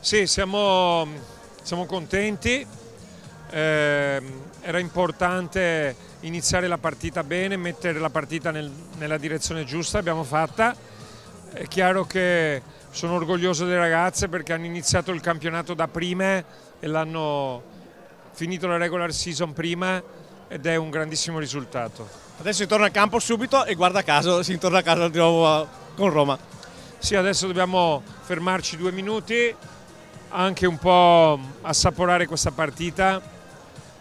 Sì, siamo, siamo contenti, eh, era importante iniziare la partita bene, mettere la partita nel, nella direzione giusta, l'abbiamo fatta. È chiaro che sono orgoglioso delle ragazze perché hanno iniziato il campionato da prime e l'hanno finito la regular season prima ed è un grandissimo risultato. Adesso si torna a campo subito e guarda caso si torna a casa di nuovo con Roma. Sì, adesso dobbiamo fermarci due minuti, anche un po' assaporare questa partita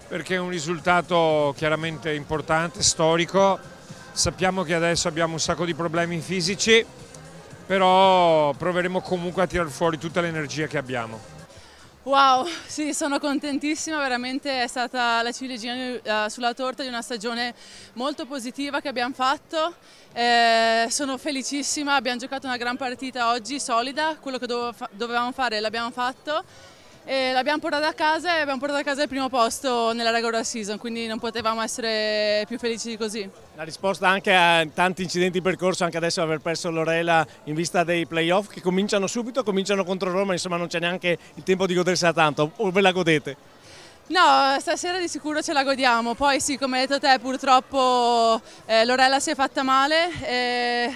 perché è un risultato chiaramente importante, storico. Sappiamo che adesso abbiamo un sacco di problemi fisici, però proveremo comunque a tirar fuori tutta l'energia che abbiamo. Wow, sì, sono contentissima, veramente è stata la ciliegina eh, sulla torta di una stagione molto positiva che abbiamo fatto. Eh, sono felicissima, abbiamo giocato una gran partita oggi, solida, quello che dovevamo fare l'abbiamo fatto l'abbiamo portata a casa e abbiamo portato a casa il primo posto nella regular season, quindi non potevamo essere più felici di così. La risposta anche a tanti incidenti in percorso, anche adesso aver perso l'Orela in vista dei playoff che cominciano subito, cominciano contro Roma, insomma non c'è neanche il tempo di godersela tanto, o ve la godete? No, stasera di sicuro ce la godiamo, poi sì, come hai detto te purtroppo eh, l'Orella si è fatta male. Eh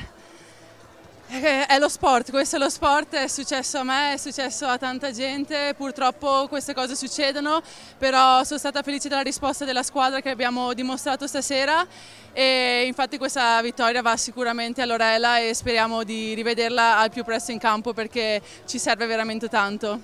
è lo sport, questo è lo sport, è successo a me, è successo a tanta gente, purtroppo queste cose succedono, però sono stata felice della risposta della squadra che abbiamo dimostrato stasera e infatti questa vittoria va sicuramente a all'Orella e speriamo di rivederla al più presto in campo perché ci serve veramente tanto.